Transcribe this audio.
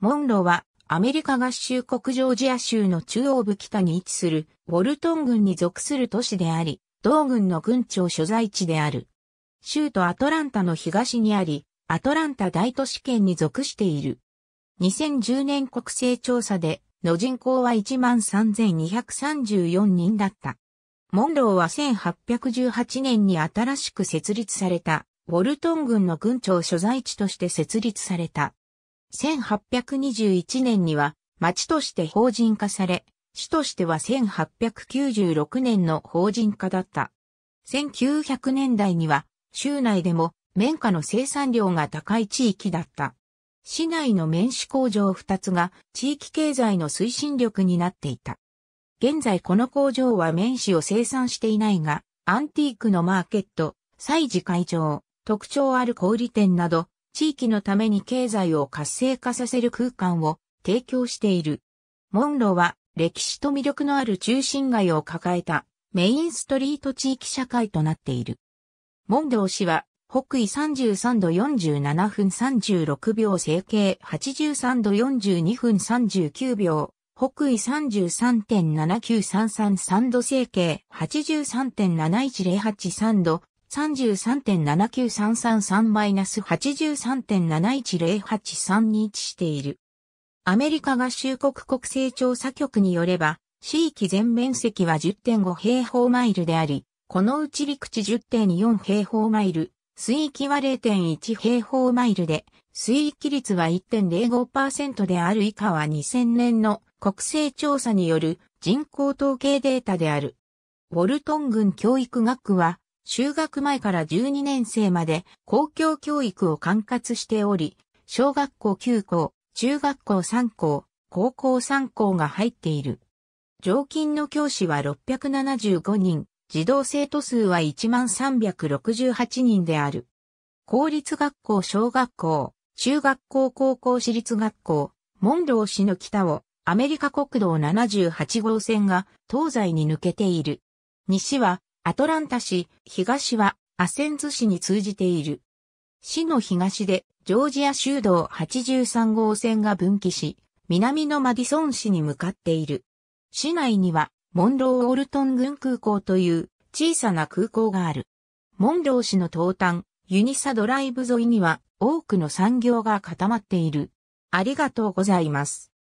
モンロはアメリカ合衆国ジョージア州の中央部北に位置するウォルトン郡に属する都市であり、同郡の郡庁所在地である。州都アトランタの東にあり、アトランタ大都市圏に属している。2010年国勢調査での人口は13,234人だった。モンローは1818年に新しく設立されたウォルトン郡の郡庁所在地として設立された。1821年には町として法人化され、市としては1896年の法人化だった。1900年代には州内でも綿花の生産量が高い地域だった。市内の綿糸工場2つが地域経済の推進力になっていた。現在この工場は綿糸を生産していないが、アンティークのマーケット、祭事会場、特徴ある小売店など、地域のために経済を活性化させる空間を提供している。モンロは歴史と魅力のある中心街を抱えたメインストリート地域社会となっている。モンロー氏は北緯33度47分36秒整形83度42分39秒。北緯3 3 7 9 3 3度整形83.71083度3 3 9 3 3 3 8 3 7 1 0 8 3に位置している。アメリカ合衆国国勢調査局によれば、地域全面積は10.5平方マイルであり、このうち陸地10.4平方マイル、水域は0.1平方マイルで、水域率は1.05%である以下は2000年の国勢調査による人口統計データである。ウォルトン郡教育学は就学前から12年生まで公共教育を管轄しており、小学校9校、中学校3校、高校3校が入っている。常勤の教師は675人、児童生徒数は1368人である。公立学校小学校、中学校高校私立学校、モンロー市の北をアメリカ国道78号線が東西に抜けている。西はアトランタ市、東はアセンズ市に通じている。市の東でジョージア州道83号線が分岐し、南のマディソン市に向かっている。市内にはモンロー・オルトン軍空港という小さな空港がある。モンロー市の東端、ユニサドライブ沿いには多くの産業が固まっている。ありがとうございます。